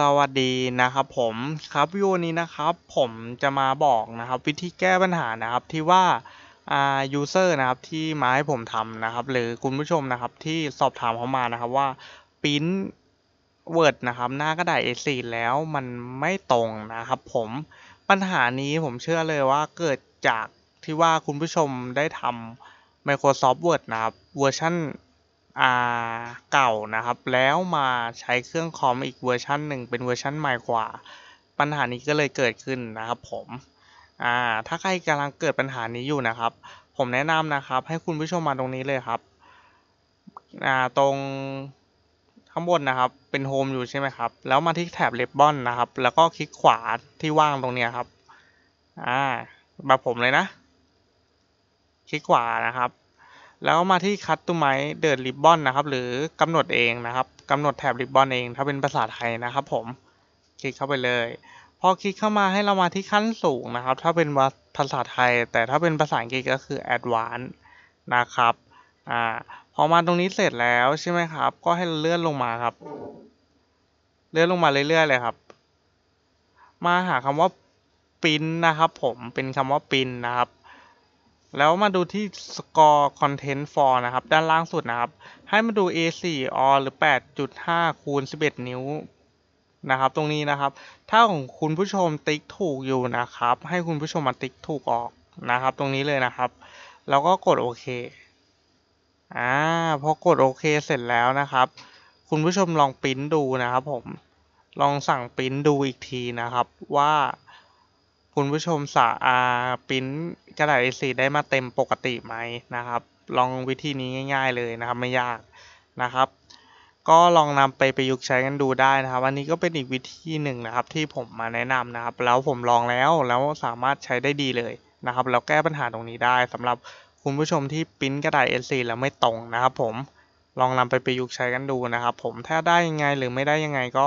สวัสดีนะครับ ผมครับวิดีโอนี้นะครับ ผมจะมาบอกนะครับวิธีแก้ปัญหานะครับที่ว่าอ่า user นะครับที่มาให้ผมทำนะครับหรือคุณผู้ชมนะครับ ที่สอบถามเข้ามานะครับว่าปริ้นิร์ดนะครับ หน้ากระดาษ A4 แล้วมันไม่ตรงนะครับ ผมปัญหานี้ผมเชื่อเลยว่าเกิดจากที่ว่าคุณผู้ชมได้ทำ Microsoft Word นะครับเวอร์ชันเก่านะครับแล้วมาใช้เครื่องคอมอีกเวอร์ชันหนึ่งเป็นเวอร์ชันใหม่กว่า ปัญหานี้ก็เลยเกิดขึ้นนะครับ ผมถ้าใครกำลังเกิดปัญหานี้อยู่นะครับ ผมแนะนำนะครับ ให้คุณผู้ชมมาตรงนี้เลยครับตรงข้างบนนะครับเป็นโฮมอยู่ใช่ไหมครับ แล้วมาที่แถบเลบบอนนะครับ แล้วก็คลิกขวาที่ว่างตรงนี้ครับแบบผมเลยนะ คลิกขวานะครับแล้วมาที่คัตตูไมเดิร์ดริบบอนนะครับ หรือกำหนดเองนะครับกำหนดแถบริบบอนเองถ้าเป็นภาษาไทยนะครับผมคลิกเข้าไปเลย พอคลิกเข้ามาให้เรามาที่ขั้นสูงนะครับ ถ้าเป็นภาษาไทย แต่ถ้าเป็นภาษาอังกฤษก็คือแอดวานนะครับอ่าพอมาตรงนี้เสร็จแล้วใช่ไหมครับ ก็ให้เลื่อนลงมาครับ เลื่อนลงมาเรื่อย ๆ เลยครับ มาหาคำว่าปินนะครับ ผมเป็นคำว่าปินนะครับแล้วมาดูที่ score content for นะครับ ด้านล่างสุดนะครับ ให้มาดู A4 or หรือ 8.5คูณ11นิ้วนะครับตรงนี้นะครับ ถ้าของคุณผู้ชมติ๊กถูกอยู่นะครับ ให้คุณผู้ชมมาติ๊กถูกออกนะครับ ตรงนี้เลยนะครับ แล้วก็กดโอเคอ่าพอกดโอเคเสร็จแล้วนะครับ คุณผู้ชมลองปริ้นดูนะครับ ผมลองสั่งปริ้นดูอีกทีนะครับว่าคุณผู้ชมสาอาปิ้นกระดาษ A4 ได้มาเต็มปกติไหมนะครับ ลองวิธีนี้ง่าย ๆ เลยนะครับไม่ยากนะครับ ก็ลองนำไปประยุกต์ใช้กันดูได้นะครับอันนี้ก็เป็นอีกวิธีหนึ่งนะครับที่ผมมาแนะนำนะครับแล้วผมลองแล้วแล้วสามารถใช้ได้ดีเลยนะครับแล้วแก้ปัญหาตรงนี้ได้สำหรับคุณผู้ชมที่ปิ้นกระดาษ A4 แล้วไม่ตรงนะครับผมลองนำไปประยุกต์ใช้กันดูนะครับ ผมถ้าได้ยังไงหรือไม่ได้ยังไงก็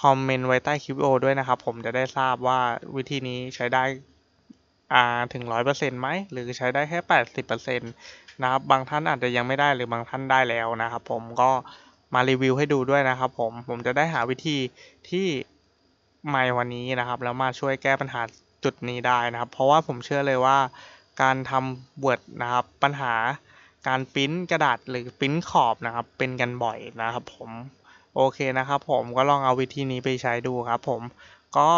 คอมเมนต์ไว้ใต้คลิปวิดีโอด้วยนะครับ ผมจะได้ทราบว่าวิธีนี้ใช้ได้ถึงรร้ออยเเป์ซ็นต์ไหมหรือใช้ได้แค่แปปดสิบเเอร์ซ็นต์นะครับบางท่านอาจจะยังไม่ได้หรือบางท่านได้แล้วนะครับ ผมก็มารีวิวให้ดูด้วยนะครับผมผมจะได้หาวิธีที่ใหม่วันนี้นะครับแล้วมาช่วยแก้ปัญหาจุดนี้ได้นะครับ เพราะว่าผมเชื่อเลยว่าการทำ w o r ดนะครับปัญหาการปิ้นกระดาษหรือปิ้นขอบนะครับ เป็นกันบ่อยนะครับ ผมโอเคนะครับ ผมก็ลองเอาวิธีนี้ไปใช้ดูครับผมก็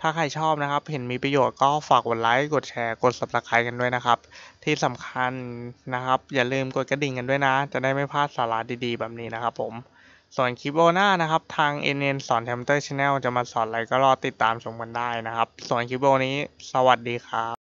ถ้าใครชอบนะครับ เห็นมีประโยชน์ก็ฝากกดไลค์กดแชร์กด subscribe กันด้วยนะครับ ที่สำคัญนะครับ อย่าลืมกดกระดิ่งกันด้วยนะ จะได้ไม่พลาดสาระดีๆ แบบนี้นะครับผมส่วนคลิปโอหน้านะครับ ทาง NN สอนเทมเตอร์ชแนลจะมาสอนอะไรก็รอติดตามชมกันได้นะครับ ส่วนคลิปโอนี้ สวัสดีครับ